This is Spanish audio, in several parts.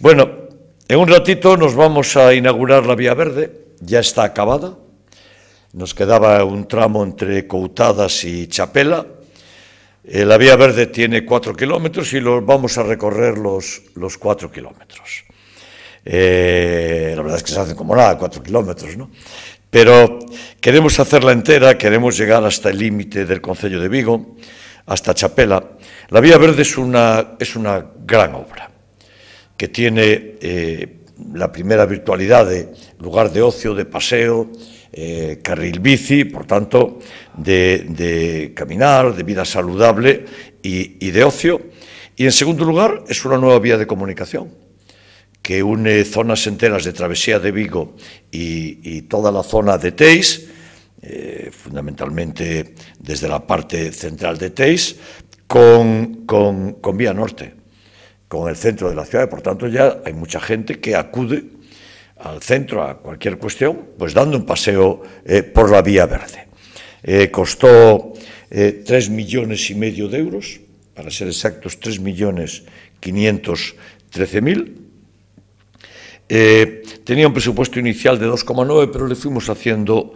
Bueno, en un ratito nos vamos a inaugurar la Vía Verde, ya está acabada. Nos quedaba un tramo entre Coutadas y Chapela. Eh, la Vía Verde tiene cuatro kilómetros y los vamos a recorrer los, los cuatro kilómetros. Eh, la verdad es que se hacen como nada, cuatro kilómetros, ¿no? Pero queremos hacerla entera, queremos llegar hasta el límite del Concello de Vigo, hasta Chapela. La Vía Verde es una, es una gran obra que tiene eh, la primera virtualidad de lugar de ocio, de paseo, eh, carril bici, por tanto, de, caminar, de vida saludable y, de ocio. Y en segundo lugar, es una nueva vía de comunicación que une zonas enteras de Travesía de Vigo y, toda la zona de Teis, eh, fundamentalmente desde la parte central de Teis, con vía norte con el centro de la ciudad. Por tanto, ya hay mucha gente que acude al centro a cualquier cuestión, pues dando un paseo eh, por la Vía Verde. Eh, costó eh, 3 millones y medio de euros, para ser exactos, 3 millones 513 mil. Eh, tenía un presupuesto inicial de 2,9, pero le fuimos haciendo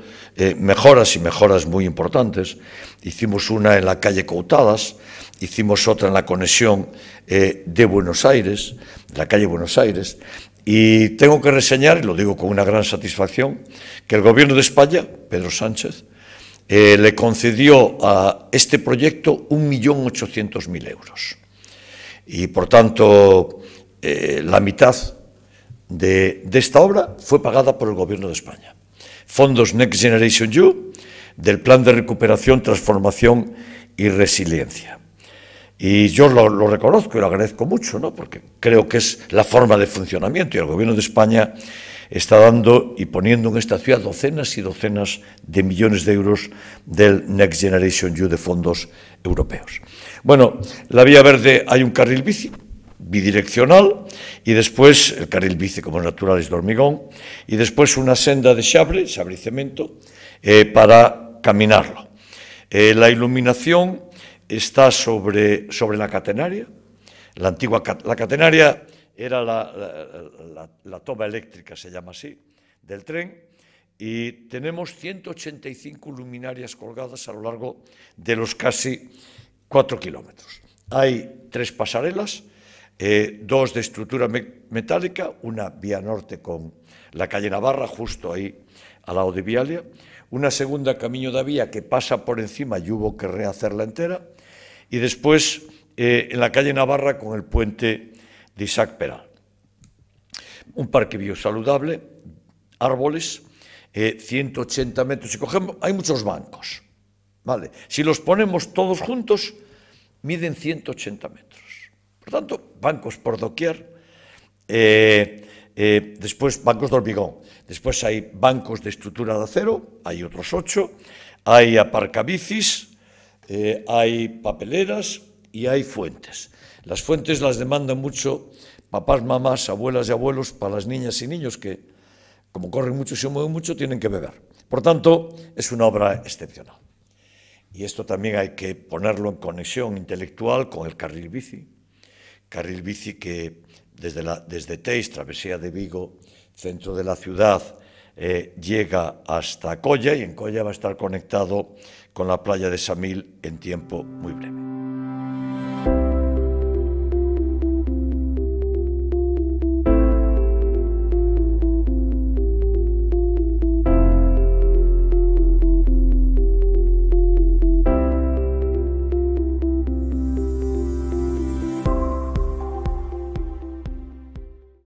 mejoras y mejoras muy importantes. Hicimos una en la calle Coutadas, hicimos otra en la conexión eh, de Buenos Aires, la calle Buenos Aires, y tengo que reseñar, y lo digo con una gran satisfacción, que el gobierno de España, Pedro Sánchez, eh, le concedió a este proyecto 1.800.000 euros. Y por tanto, eh, la mitad de, esta obra fue pagada por el gobierno de España. Fondos Next Generation You del Plan de Recuperación, Transformación y Resiliencia. Y yo lo, reconozco y lo agradezco mucho, ¿no? porque creo que es la forma de funcionamiento y el Gobierno de España está dando y poniendo en esta ciudad docenas y docenas de millones de euros del Next Generation EU de fondos europeos. Bueno, la Vía Verde hay un carril bici bidireccional y después el carril bici como natural es de hormigón y después una senda de sable, chable y cemento, eh, para caminarlo. Eh, la iluminación está sobre, sobre la catenaria. La antigua la catenaria era la, toma eléctrica, se llama así, del tren. Y tenemos 185 luminarias colgadas a lo largo de los casi cuatro kilómetros. Hay tres pasarelas, eh, dos de estructura metálica, una vía norte con la calle Navarra, justo ahí al lado de Vialia, una segunda camino de vía que pasa por encima y hubo que rehacerla entera, y después eh, en la calle Navarra con el puente de Isaac Peral. Un parque biosaludable, árboles, 180 eh, metros. Si cogemos, hay muchos bancos, ¿vale? Si los ponemos todos juntos, miden 180 metros. Por tanto, bancos por doquier, eh, después bancos de hormigón, después hay bancos de estructura de acero, hay otros ocho, hay aparcabicis, eh, hay papeleras y e hay fuentes. Las fuentes las demandan mucho papás, mamás, abuelas y abuelos para las niñas y niños que, como corren mucho y se mueven mucho, tienen que beber. Por tanto, es una obra excepcional. Y esto también hay que ponerlo en conexión intelectual con el carril bici. Carril bici que desde, la, desde Teis, travesía de Vigo, centro de la ciudad, eh, llega hasta Colla y en Colla va a estar conectado con la playa de Samil en tiempo muy breve.